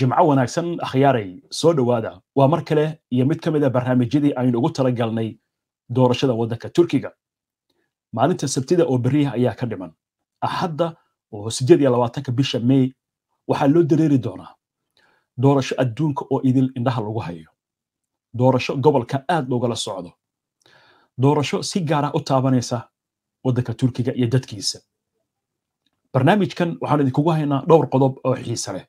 jimco wanaagsan akhyaaray soo dhowaada waa mar kale iyo mid ka mid a ah barnaamijyadii aynu ugu talagalnay doorashada waddanka turkiga maalinta sabtida oo beriyaha ayaa ka dhiman axadda oo sideed iyo labaatanka bisha may waxaa loo dareeri doonaa doorasho adduunka oo idil indhaha lagu hayo doorasho gobolka aad loogala socdo doorasho si gaarah u taabanaysa waddanka turkiga iyo dadkiisa barnaamijkan waxaan idinkugu haynaa dhowr qodob oo xiisa leh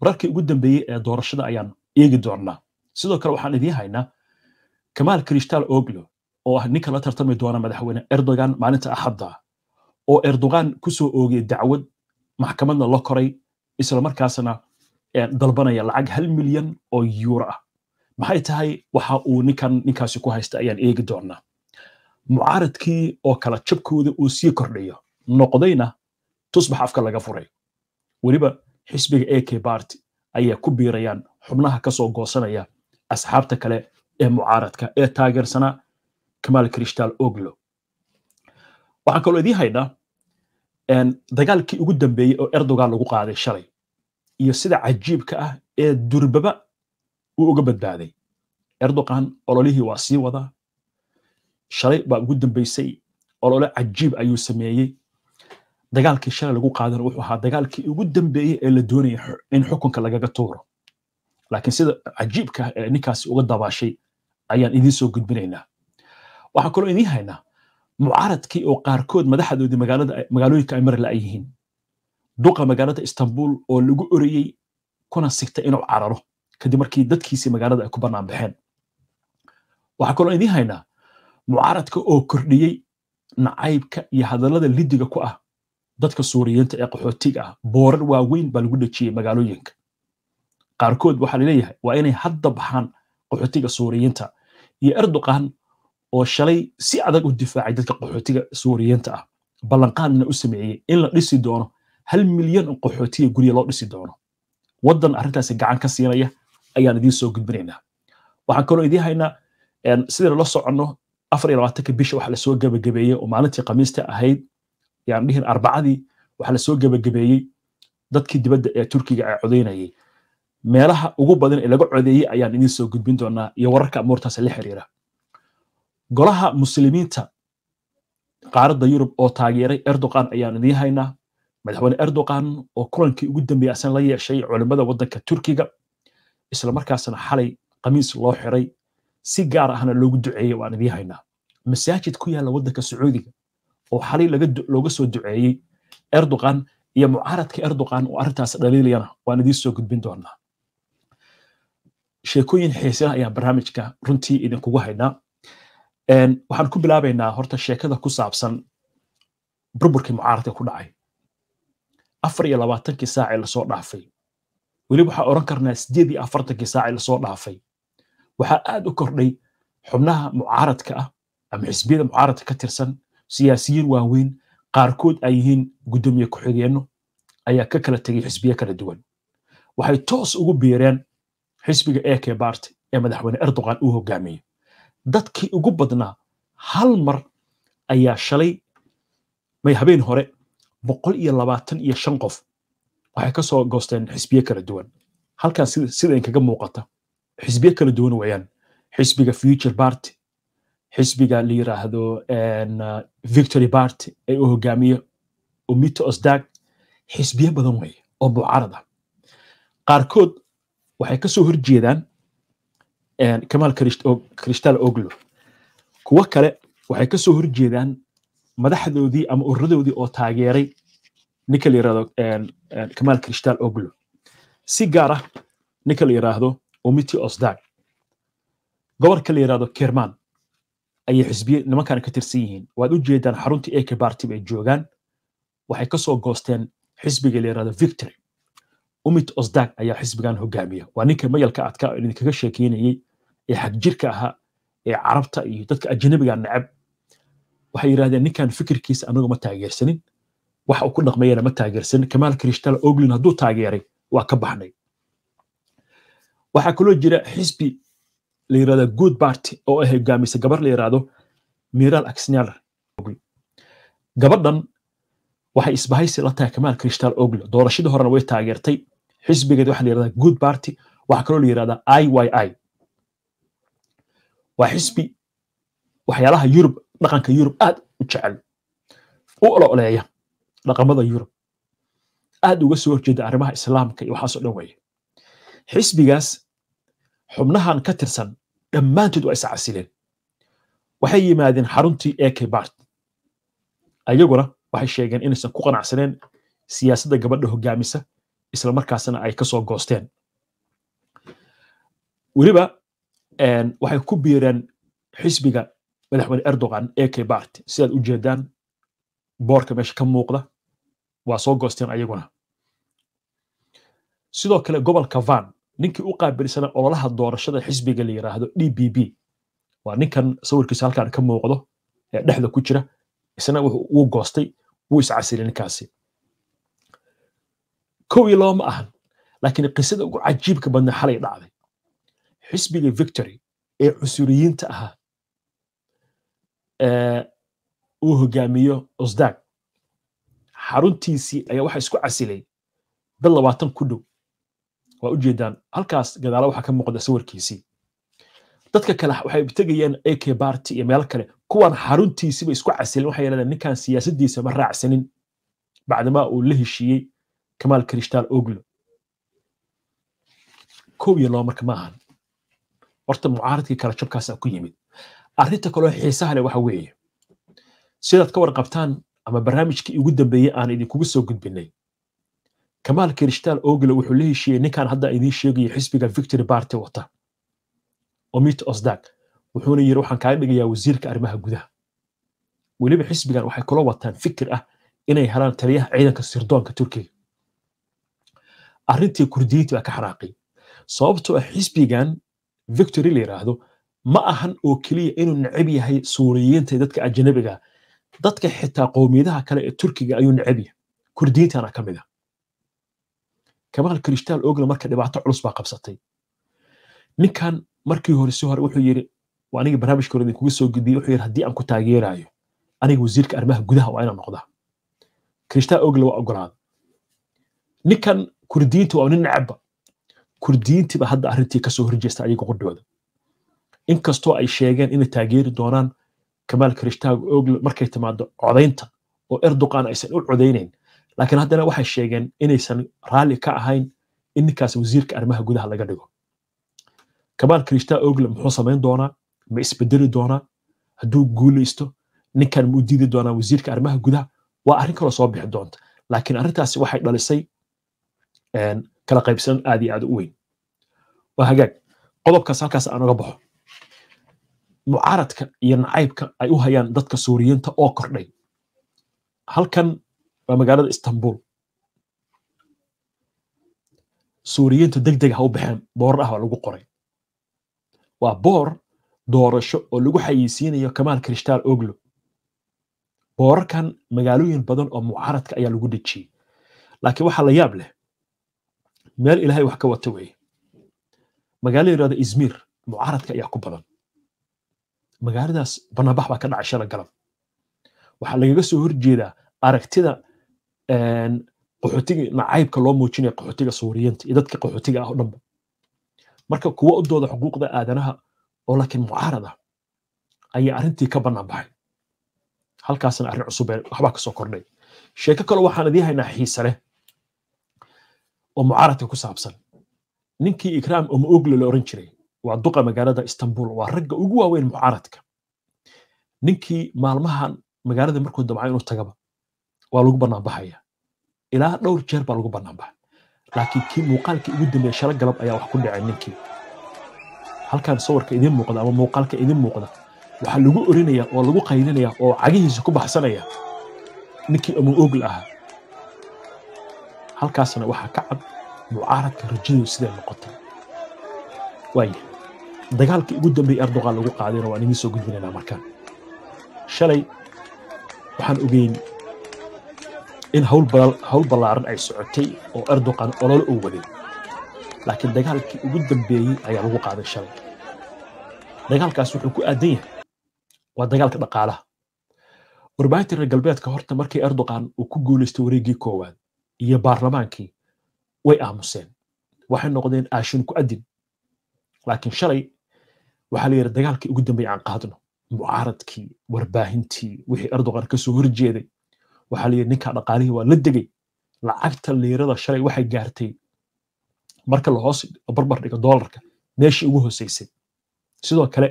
wararkii ugu dambeeyey ee doorashada ayaan eegi doonaa sidoo kale waxaan idiin haynaa kamaal kristal oglo oo ah ninka la tartami doona madaxweyne erdogan maalinta axadda oo erdogan ku soo oogiyey dacwad maxkamadna la koray islamarkaasna dalbanaya lacag hal milyan oo yuuro ah maxay tahay waxa uu ninkan ninkaasi ku haysta ayaan eegi doonaa mucaaradkii oo kale jabkooda uu sii kordhiyo noqdayna tusbax afka laga furay weliba xisbiga ak barty ayay ku biirayaan xubnaha kasoo goosanaya asxaabta kale ee mucaaradka ee taageersanaa kamaal kristal oglo waxaan kaloo idiin haynaa dagaalkii ugu dambeeyey oo erdogan lagu qaaday shalay iyo sida cajiibka ah ee durbaba uu uga badbaaday erdogan ololihii waa sii wadaa shalay baa ugu dambeysay olole cajiib ayuu sameeyey dagaalkii shalay lagu qaadana wuxuu ahaa dagaalkii ugu dambeeyey ee la doonaya in xukunka lagaga tuuro laakiin sida cajiibka ah ee ninkaasi uga dabaashay ayaan idiin soo gudbinaynaa waxaan kaloo idiin haynaa mucaaradkii oo qaarkood madaxdoodii magaalooyinka ay mari la' yihiin duqa magaalada istanbul oo lagu oreyey kuna sigta inuu cararo kadib markii dadkiisii magaalada ay ku bannaan baxeen kaloo idiin haynaa mucaaradka oo kordhiyey nacaybka iyo hadallada lidiga ku ah dadka suuriyiinta ee qaxootiga ah boorar waaweyn baa lagu dhejiyey magaalooyinka qaarkood waxaa laleeyahay waa inay hadda baxaan qaxootiga suuriyiinta iyo erdogan oo shalay si adag u difaacay dadka qaxootiga suuriyiinta ah ballanqaadna u sameeyey in la dhisi doono hal milyan oo qaxootiga gurya loo dhisi doono waddan arrintaasi gacan ka siinaya ayaan idiin soo gudbinaynaa waxaan kaloo idiin haynaa sidaynu la soconno afar iyo labaatanka bisha waxa lasoo gebagabeeyey oo maalintii khamiista ahayd yaan dhihin arbacadii waxaa lasoo gebagabeeyey dadkii dibadda ee turkiga ee codaynayay meelaha ugu badan ee laga codeeyey ayaan idin soo gudbin doonaa iyo wararka amuurtaas la xiriira golaha muslimiinta qaaradda yurub oo taageeray erdoqan ayaan idin haynaa madaxweyne erdoqan oo kulankii ugu dambeeyey asan la yeeshay culimmada waddanka turkiga islamarkaasna xalay khamiis loo xiray si gaar ahna loogu duceeyey waan idiin haynaa masaajid ku yaalla waddanka sacuudiga oo xalay looga soo duceeyey erdogan iyo mucaaradka erdogan oo arrintaas dhaliilayana waan idiin soo gudbin doonaa sheekooyin xiisina ayaan barnaamijka runtii idinkugu haynaa waxaan ku bilaabaynaa horta sheekada ku saabsan burburkii mucaaradka ku dhacay afar iyo labaatankii saacee lasoo dhaafay weliba waxaa odhan karnaa sideed iyo afartankii saacee lasoo dhaafay waxaa aad u kordhay xubnaha mucaaradka ah ama xisbiyada mucaaradka ka tirsan siyaasiyiin waaweyn qaarkood ay yihiin guddoomiye ku-xigeenno ayaa ka kala tegay xisbiyo kala duwan waxay toos ugu biireen xisbiga eke baarte ee madaxweyne erdogan uu hogaamiyo dadkii ugu badnaa hal mar ayaa shalay may habeen hore boqol iyo labaatan iyo shan qof waxay kasoo goosteen xisbiyo kala duwan halkan sida inkaga muuqata xisbiyo kala duwan weyaan xisbiga future party xisbiga la yiraahdo victory party ee u hogaamiyo umito osdag xisbiyo badan weeye oo mucaarad ah qaarkood waxay kasoo horjeedaan kamaal kristal oglo kuwo kale waxay kasoo horjeedaan madaxdoodii ama ururadoodii oo taageeray ninka la kamaal kristal oglo si gaar ah ninka la yiraahdo umiti osdag gobolka la yirahdo kerman ayay xisbiya nimankan ka tirsan yihiin waad u jeedaan xaruntii eke bartib ay joogaan waxay kasoo goosteen xisbiga layirahdo victory umit osdag ayaa xisbigan hogaamiya waa ninka mayalka adkaa idinkaga sheekeynayey ee xagjirka ahaa ee carabta iyo dadka ajanabiga necab waxay yidhahdeen ninkan fikirkiisa anagu ma taageersanin waxa uu ku dhaqmayana ma taageersanin kamaal kristal oglin hadduu taageeray waa ka baxnay waxaa kaloo jira xisbi la good party oo ay ah hogaamisa gabar la miral axneller gabadhan waxay isbahaysi la tahay kamaal crystal oglo doorashadii horena way taageertay xisbigeed waxa la yirahdaa good party waxaa kaloo la i y i waa xisbi waxyaalaha yurub dhaqanka yurub aad u jecel u ololeeya dhaqamada yurub aad uga soo horjeeda arrimaha islaamka iyo waxaasoo dhan weeye xisbigaas xubnahan ka tirsan dhammaantood waa iscasileen waxay yimaadeen xaruntii ak bart ayaguna waxay sheegeen inaysan ku qanacsaneen siyaasadda gabadha hogaamisa islamarkaasna ay kasoo goosteen weliba waxay ku biireen xisbiga madaxweyne erdogan ak bart sidaad u jeedaan boorka meesha ka muuqda waa soo goosteen ayaguna sidoo kale gobolka van ninkii u qaabilsana ololaha doorashada xisbiga la yiraahdo d b b waa ninkan sawirkiisa halkaan ka muuqdo ee dhexda ku jira isna wuu goostay wuu iscasilay ninkaasi kowii looma ahan laakiin qisada ugu cajiibka badnaa xalay dhacday xisbiga victory ee cusuriyiinta ahaa uu hogaamiyo osdag xaruntiisii ayaa waxaa isku casilay dad labaatan ku dhow waa ujeedaan halkaas gadaala waxaa ka muuqda sawirkiisii dadka kale waxay tegayaan ak barty iyo meelo kale kuwan xaruntiisiba isku casilin waxay yidhahdeen ninkan siyaasaddiisa ma raacsanin bacdamaa uu la heshiiyey kamaal krishtaal oglo kow iyo loo marka ma ahan horta mucaaradkii kala jabkaasaa ku yimid arrinta kaloo xiisaha leh waxa weeye sidaad ka warqabtaan ama barnaamijkii ugu dambeeyey aan idinkugu soo gudbinay kamaal kirishtaal ogile wuxuu la heshiiyey ninkaan hadda idiin sheegaya xisbiga victory party wata omit osdag wuxuuna yiri waxaan kaaga dhigayaa wasiirka arrimaha gudaha weliba xisbigan waxay kula wataan fikir ah inay helaan taliyaha ciidanka sirdoonka turkiga arrintii kurdiyiinta baa ka xaraaqay sababtoo ah xisbigan victory la yidhaahdo ma ahan oo keliya inuu necab yahay suuriyiinta iyo dadka ajanabiga dadka xitaa qowmiyadaha kale ee turkiga ayuu necab kurdiyiintana ka mid ah kamaqal crishtal ogla marka dhibaato culus baa qabsatay ninkan markii hore si hore wuxuu yiri waa aniga barnaamijka hore idinkuga soo gudbiyey wuxuu yiri haddii aan ku taageerayo aniga wasiirka arrimaha gudaha waa inaan noqdaa crishtal ogla waa ogolaaday ninkan kurdiyiinta waa nin necabba kurdiyiintiiba hadda arrintii kasoo horjeesta ayaga qudhooda inkastoo ay sheegeen inay taageeri doonaan kamaal crishtal ogla markay timaado codaynta oo erdoqan aysan u codaynayn laakiin haddana waxay sheegeen inaysan raalli ka ahayn in ninkaas wasiirka arrimaha gudaha laga dhigo kamaal krishta ogle muxuu samayn doonaa ma isbedeli doonaa hadduu guulaysto ninkan mu diidi doonaa wasiirka arrimaha gudaha waa arrin kaloo soo bixi doonta laakiin arrintaasi waxay dhalisay kala qaybsanan aad iyo aad u weyn waa hagaag qodobkaas halkaas aan uga baxo mucaaradka iyo nacaybka ay u hayaan dadka suuriyiinta oo kordhay halkan waa magaalada istanbul suuriyiintu deg deg ha u baxeen boorar ah waa lagu qoray waa boor doorasho oo lagu xayeysiinayo kamaal krishtaal oglo boorarkan magaalooyin badan oo mucaaradka ayaa lagu dejiyey laakiin waxaa la yaab leh meel ilaahay wax ka wata weye magaalo yidhahda izmir mucaaradka ayaa ku badan magaaladaas banabax baa ka dhacay shala galab waxaa lagaga soo horjeedaa aragtida qaxootiga macaybka loo muujinaya qaxootiga suuriyiinta iyo dadka qaxootiga ah oo dhanba marka kuwa u dooda xuquuqda aadanaha oo laakiin mucaarad ayaa arrintii ka bannaan baxay halkaasna arrin cusubee waxbaa kasoo kordhay sheeko kale waxaan idiin haynaa xiise oo mucaaradka ku saabsan ninkii ikraam oma ogle la oran jiray waa duqa magaalada istanbul waa ragga ugu waaweyn mucaaradka ninkii maalmahan magaalada markuu damcay inuu tagaba waa lagu banaanbaxaya ilaa dhowr jeer baa lagu banaanbaxa laakiin kii muuqaalkii ugu dambeeya shala galab ayaa wax ku dhacay ninkii halkaan sawirka idiin muuqda ama muuqaalka idiin muuqda waxaa lagu orinaya oo lagu qaylinaya oo cagihiisa ku baxsanaya ninkii ama oogla ahaa halkaasna waxaa ka cad mucaaradka rajadu siday noqotay waaya dagaalkii ugu dambeeyey erdoqan lagu qaadayna waa nigiin soo gudbinaynaa markaan shalay waxaan ogeyn in hawl ballaaran ay socotay oo erdoqan olole oo waday laakiin dagaalkii ugu dambeeyey ayaa lagu qaaday shalay dagaalkaas wuxuu ku aadan yahay waa dagaalka dhaqaalaha warbaahinta reer galbeedka horta markii erdoqan uu ku guulaystay wareeggii koowaad iyo baarlamaankii way aamuseen waxay noqdeen aashin ku adin laakiin shalay waxaa la yidhi dagaalkii ugu dambeeyey aan qaadno mucaaradkii warbaahintii wixii erdoqan ka horjeeday waxaa layidhi ninka dhaqaalihii waa la degay lacagta liirada shalay waxay gaartay marka lahoos barbar dhigo doolarka meeshii ugu hooseysay sidoo kale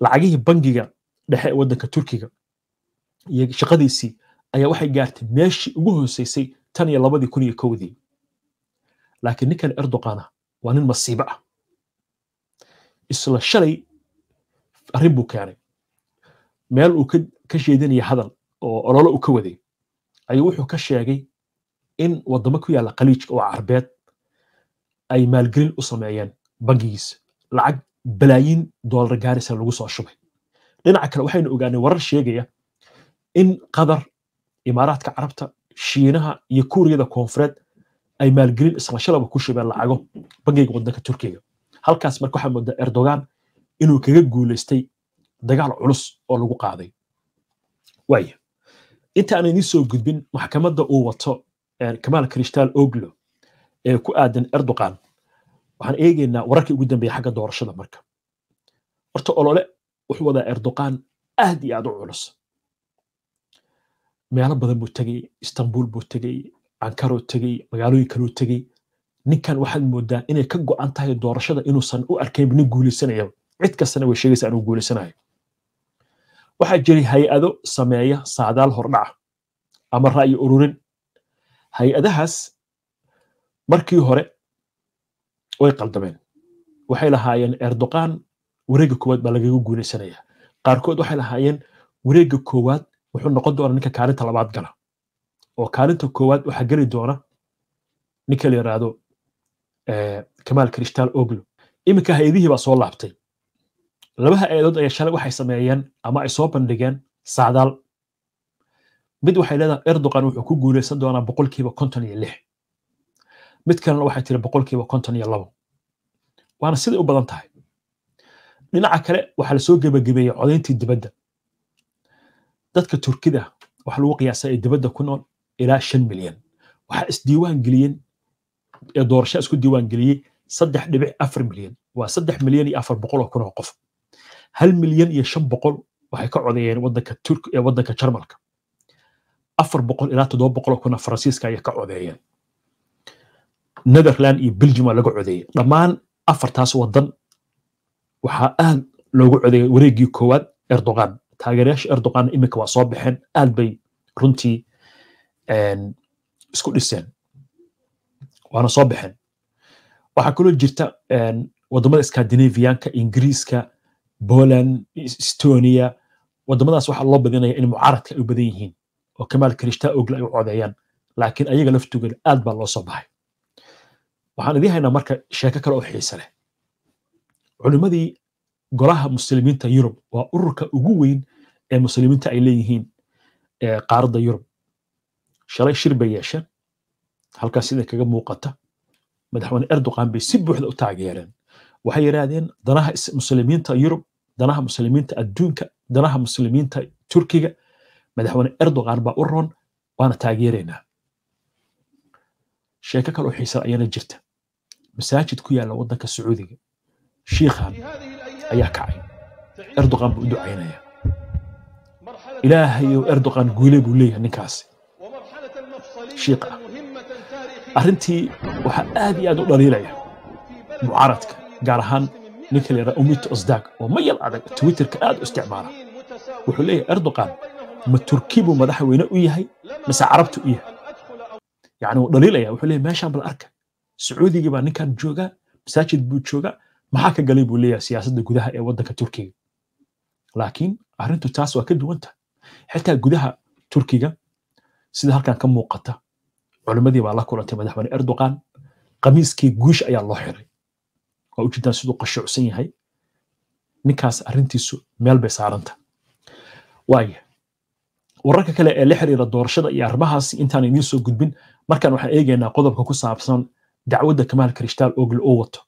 lacagihii bangiga dhexe ee waddanka turkiga iyo shaqadiisii ayaa waxay gaartay meeshii ugu hooseysay tan iyo labadii kun iyo kowdii laakiin ninkan erdoqana waa nin masiibo ah isla shalay arrin buu keenay meel uu ka jeedinaya hadal oo ololo u ka waday ayuu wuxuu ka sheegay in waddamo ku yaalla khaliijka oo carbeed ay maalgelin u sameeyeen bangigiisa lacag balaayiin doolar gaarisa lagu soo shubay dhinaca kale waxaynu ogaanay warar sheegaya in qatar imaaraadka carabta shiinaha iyo kuuriyada koonfureed ay maalgelin isla shalaba ku shubeen lacago bangiga waddanka turkiga halkaas marka waxaa moodaa erdogan inuu kaga guulaystay dagaal culus oo lagu qaaday waaya inta aanan iisoo gudbin maxkamada uu wato kamaal kristal oglo ee ku aadan erdogan waxaan eegaynaa wararkii ugu dambeeya xagga doorashada marka horta olole wuxuu wadaa erdogan aad iyo aad u culus meelo badan buu tegay istanbul buu tegay ankaroo tegay magaalooyin kaloo tegay ninkan waxaad moodaa inay ka go'an tahay doorashada inuusan u arkaynba nin guulaysanayaba cid kastana way sheegaysa aanu guulaysanayo waxaa jiray hay-ado sameeya saadaal hordhaca ama ra'yi ururin hay-adahaas markii hore way qaldameen waxay lahaayeen erdoqan wareegga koowaad baa lagaga guulaysanaya qaarkood waxay lahaayeen wareegga koowaad wuxuu noqon doona ninka kaalinta labaad gala oo kaalinta koowaad waxaa geli doona ninka la yidhaahdo eh, kamaal kristal oglo iminka hay-adihii baa soo laabtay labaha eedood ayaa shalay waxay sameeyeen ama ay soo bandhigeen saadaal mid waxay leedahay erdogan wuxuu ku guuleysan doonaa boqolkiiba konton iyo lix mid kalena waxay tiri boqolkiiba konton iyo labo waana siday u badan tahay dhinaca kale waxaa lasoo gebagabeeyey codayntii dibadda dadka turkida waxa lagu qiyaasaa ee dibadda ku nool ilaa shan milyan waxaa isdiiwaan geliyeen ee doorasha isku diiwaan geliyey saddex dhibic afar milyan waa saddex milyan iyo afar boqol oo kun oo qof hal milyan iyo shan boqol waxay ka codeeyeen wadanka turk ee wadanka jarmalka afar boqol ilaa toddoba boqol kuna faransiiska ayay ka codeeyeen netherland iyo belgium waa laga codeeyey dhammaan afartaas wadan waxaa aad loogu codeeyay wareegii koowaad erdogan taageerayaasha erdogan iminka waa soo baxeen aad bay runtii isku dhiseen waana soo baxeen waxaa kaloo jirta wadamada scandinavianka ingiriiska boland estonia wadamadaas waxaa loo badinaya in mucaaradka ay u badan yihiin oo kamaal krishta ogla ay u codeeyaan laakiin ayaga laftugooda aad baa loo soo baxay waxaan idiin haynaa marka sheeko kale oo xiise leh culimmadii golaha muslimiinta yurub waa ururka ugu weyn ee muslimiinta ay leeyihiin ee qaaradda yurub shalay shir bay yeesheen halkaas sida kaga muuqata madaxweyne erdogan bay si buuxda u taageereen waxay yidhaahdeen danaha muslimiinta yurub danaha muslimiinta adduunka danaha muslimiinta turkiga madaxweyne erdogan baa u roon waana taageeraynaa sheeko kaloo xiisan ayana jirta masaajid ku yaalla waddanka sacuudiga shiikhan ayaa kacay erdogan buu u ducaynayaa ilaahayow erdogan guule buu leeyahay ninkaasi shiiqa arrintii waxaa aad iyo aad u dhaliilaya mucaaradka gaar ahaan ninka la yidhaha umit osdag oo mayal adag twitterka aad u isticmaala wuxuu leeyahay erdogan ma turki buu madaxweyne u yahay mise carabtu u yahay yani wuu dhaliilaya wuxuu leeyahay meeshaan bal arka sacuudigii baa ninkan joogaa masaajid buu joogaa maxaa ka galay buu leeyahay siyaasadda gudaha ee waddanka turkiga laakiin arrintu taas waa ka duwan tahay xitaa gudaha turkiga sida halkan ka muuqata culimmadii baa la kulantay madaxweyne erdogan qamiiskii guush ayaa loo xiray waa u siduu qashuucsan yahay ninkaas arrintiisu meel bay saaranta waaya wararka kale ee la xiriira doorashada iyo arrimahaasi intaan idiin soo gudbin markaan waxaan eegaynaa qodobka ku saabsan dacwadda kamaal krishtaal oogl oo wato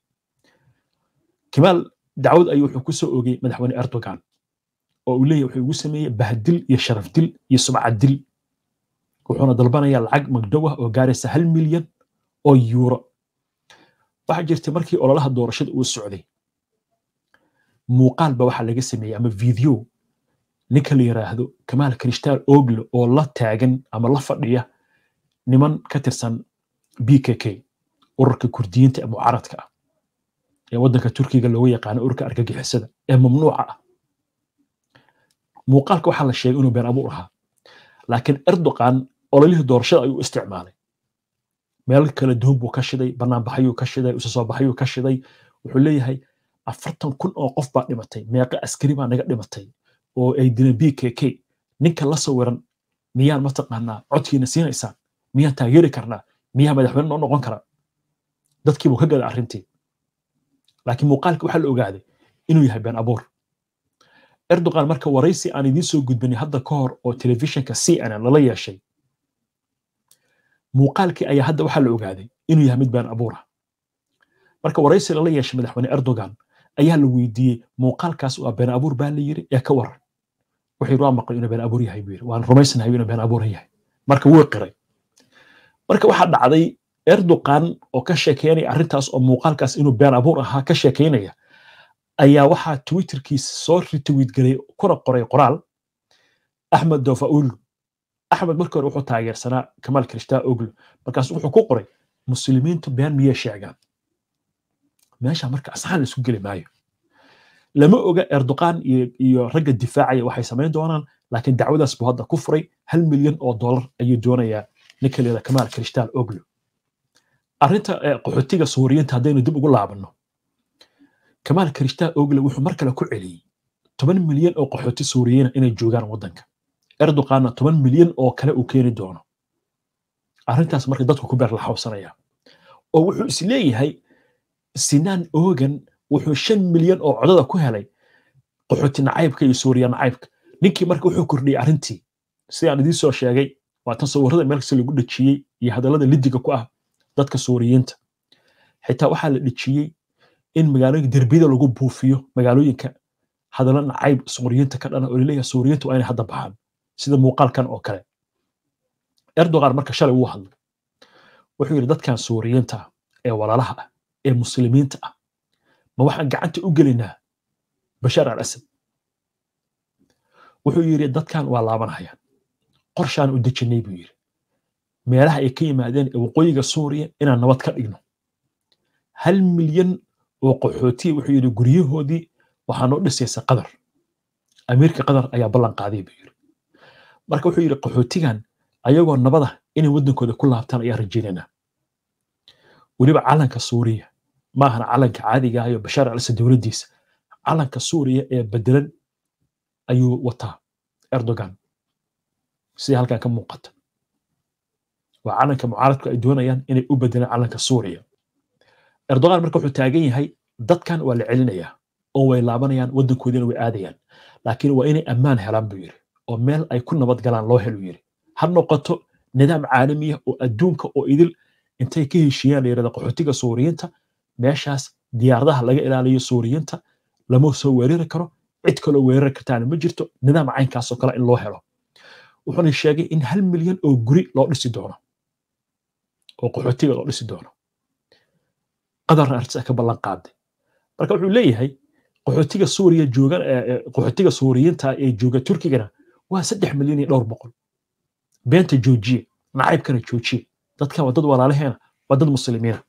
kamaal dacwad ayuu wuxuu kusoo oogay madaxweyne erdogan oo uu leeyahy wuxuu ugu sameeyey bahdil iyo sharafdil iyo subcad wuxuuna dalbanayaa lacag magdhow ah oo gaaraysa hal milyan oo yuuro waxaa jirta markii ololaha doorashada uu socday muuqaal ba waxaa laga sameeyey ama video ninka la yiraahdo kamaal krishtaal oglo oo la taagan ama la fadhiya niman ka tirsan b k k ururka kurdiyiinta ee mucaaradka ah ee waddanka turkiga looga yaqaano ururka argagixisada ee mamnuuca ah muuqaalka waxaa la sheegay inuu been abuur ahaa laakiin erdogan ololihii doorashada ayuu isticmaalay meel kala duwan buu ka shiday banaanbaxayuu ka shiday isasobaxayuu ka shiday wuxuu leeyahay afartan kun oo qof baa dhimatay meeqa askari baa naga dhimatay oo ay dileen b k k ninka la sawiran miyaan mataqaanaa codkiina siinaysaan miyaan taageeri karnaa miyaa madaxweyne noo noqon karaa dadkii ka gaday arrintii laakiin muuqaalka waxaa la ogaaday inuu yahay been abuur erdogan marka waraysi aan idiin soo gudbinay hadda ka hor oo telefishinka c n lala yeeshay muuqaalkii ayaa hadda waxaa la ogaaday inuu yahay mid been abuur ah marka waraysi lala yeeshay madaxweyne erdogan ayaa la weydiiyey muuqaalkaas waa been abuur baa la yiri ee ka waran wuxuu yidhi waa maqlay inuu been abuur yahay buu yidhi waan rumaysanahay inuu been abuuran yahay marka wuu qiray marka waxaa dhacday erdogan oo ka sheekeynaya arrintaas oo muuqaalkaas inuu been abuur ahaa ka sheekeynaya ayaa waxaa twitterkiisa soo retweet galay kuna qoray qoraal axmed dofaulu axmed marka hore wuxuu taageersanaa kamaal krishtaa oglo markaas wuxuu ku qoray muslimiintu been miyay sheegaan meesha marka asxaan laisku geli maayo lama oga erdoqan iyo ragga difaacaya waxay samayn doonaan laakiin dacwadaas buu hadda ku furay hal milyan oo dollar ayuu doonayaa ninka kamaal krishtaal oglo arrinta qaxootiga suuriyiinta haddaynu dib ugu laabanno kamaal krishtaal ogle wuxuu mar kale ku celiyey toban milyan oo qaxooti suuriyiina inay joogaan waddanka erdoqanna toban milyan oo kale uu keeni doono arrintaas marka dadku ku beer la xawsanaya oo wuxuu isleeyahay sinaan ogan wuxuu shan milyan oo codada ku helay qaxooti nacaybka iyo suuriya nacaybka ninkii marka wuxuu kordhiyey arrintii sidaan idiin soo sheegay waa tan sawirrada meelkasta lagu dhejiyey iyo hadallada lidiga ku ah dadka suuriyiinta xitaa waxaa la dhejiyey in magaalooyinka derbiyada lagu buufiyo magaalooyinka hadallo nacayb suuriyiinta ka dhana ah oo laleeyahay suuriyiinta waa inay hadda baxaan sida muuqaalkan oo kale erdogan marka shalay wuu hadlay wuxuu yidhi dadkan suuriyiinta ah ee walaalaha ah ee muslimiinta ah ma waxaan gacanta u gelinaa bashaar al asad wuxuu yidhi dadkan waa laabanhayaan qorshaan u dejinay buu yidhi meelaha ay ka yimaadeen ee waqooyiga suuriya inaan nabad ka dhigno hal milyan oo qaxootiya wuxuu yidhi guryahoodii waxaanoo dhisaysa qatar amiirka qatar ayaa ballan qaadaya buu yidhi marka wuxuu yidhi qaxootigan ayagoo nabada inay waddankooda ku laabtaan ayaa rajaynanaa weliba calanka suuriya maahana calanka caadiga ah iyo bashaar alse dowladdiisa calanka suuriya ee bedelan ayuu wataa erdogan sida halkan ka muuqata waa calanka mucaaradku ay doonayaan inay u bedelaan calanka suuriya erdogan marka wuxuu taagan yahay dadkan waa la celinayaa oo way laabanayaan waddankoodina way aadayaan laakiin waa inay ammaan helaan buu yidhi oo meel ay ku nabadgalaan loo helu yiri ha noqoto nidaam caalamiya ah oo adduunka oo idil intay ka heshiiyaan la qaxootiga suuriyiinta meeshaas diyaaradaha laga ilaaliyo suuriyiinta lama soo weerari karo cid kaloo weerari kartaana ma jirto nidaam caynkaasoo kale in loo helo wuxuuna sheegay in hal milyan oo guri loo dhisi doono oo qaxootiga loo dhisi doono qadarna arrintaas ka ballan qaaday marka wuxuu leeyahay qaxootiga suuriya joogan eh, eh, qaxootiga suuriyiinta ee jooga turkigana waa saddex milyan iyo dhowr boqol beenta joojiye nacaybkana joojiye dadkan waa dad walaalaheena waa dad muslimiina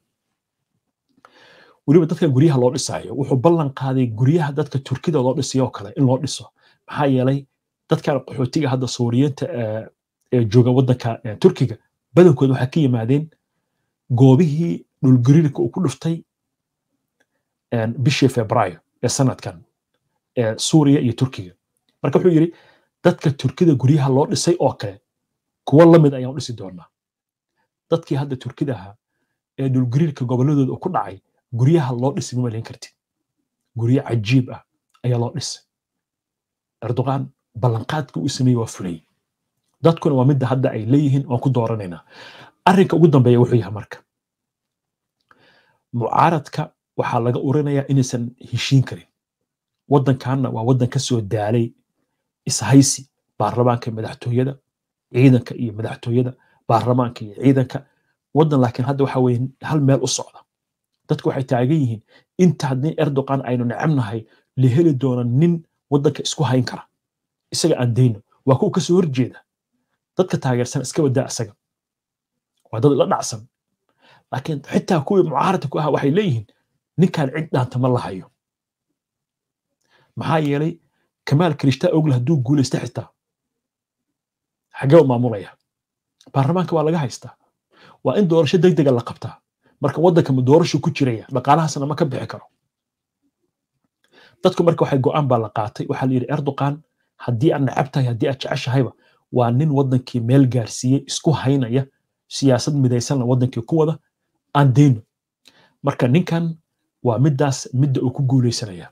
weliba dadkan guryaha loo dhisaayo wuxuu ballan qaaday guryaha dadka turkida loo dhisayoo kale in loo dhiso maxaa yeelay dadkan qaxootiga hadda sooriyiinta ee jooga waddanka turkiga badankood waxaa ka yimaadeen goobihii dhulguririka uu ku dhuftay bishii februaayo ee sanadkan suuriya iyo turkiga marka wuxuu yidhi dadka turkida guryaha loo dhisay oo kale kuwo lamid mid ah ayaan u dhisi doonaa dadkii hadda turkida ee dhulgariirka gobolladooda ku dhacay guryaha loo dhisi ma malayn kartid guryo cajiib ah ayaa loo dhisay erdogan ballanqaadkii uu sameeyey waa fulay dadkuna waa midda hadda ay leeyihiin waan ku dooranaynaa arrinka ugu dambeeya wuxuu yahay marka mucaaradka waxaa laga urinayaa inaysan heshiin karin waddankanna waa waddan ka daalay ishaysi baarlamaanka madaxtooyada ciidanka iyo madaxtooyada baarlamaanka iyo ciidanka waddan laakiin hadda waxa weye hal meel u socda dadku waxay taagan yihiin inta haddii erdoqan aynu necebnahay la heli doona nin waddanka isku hayn kara isaga aan dayno waa kuwa kasoo horjeeda dadka taageersan iska wadaa isaga waa dad la dhacsan laakiin xitaa kuwii mucaaradka ku ahaa waxay leeyihiin ninkan cid dhaanta ma lahayo maxaa yeelay kamaal kirishtaa ogla hadduu guulaysta xitaa xaggee u maamulaya baarlamaanka waa laga haystaa waa in doorasho degdega la qabtaa marka waddanka ma doorashu ku jiraya dhaqaalahaasna ma ka bixi karo dadku marka waxay go'aan baa la qaatay waxaa la erdoqan haddii aad necab haddii aad jeceshahayba waa nin waddankii meel gaarsiiyey isku haynaya siyaasad midaysanna waddankii ku wada aan dayno marka ninkan waa midaas midda uu ku guulaysanaya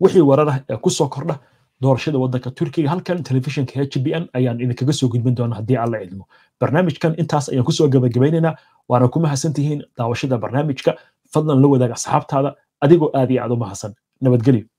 wixii wararah ah ee kusoo kordha doorashada waddanka turkiga halkan telefishinka h b n ayaan idinkaga soo gudbin doona haddii la cidmo barnaamijkan intaas ayaan kusoo gabagabaynaynaa waana ku mahadsan tihiin daawashada barnaamijka fadlan la wadaag asxaabtaada adigoo aad iyo aad u mahadsan nabadgelyo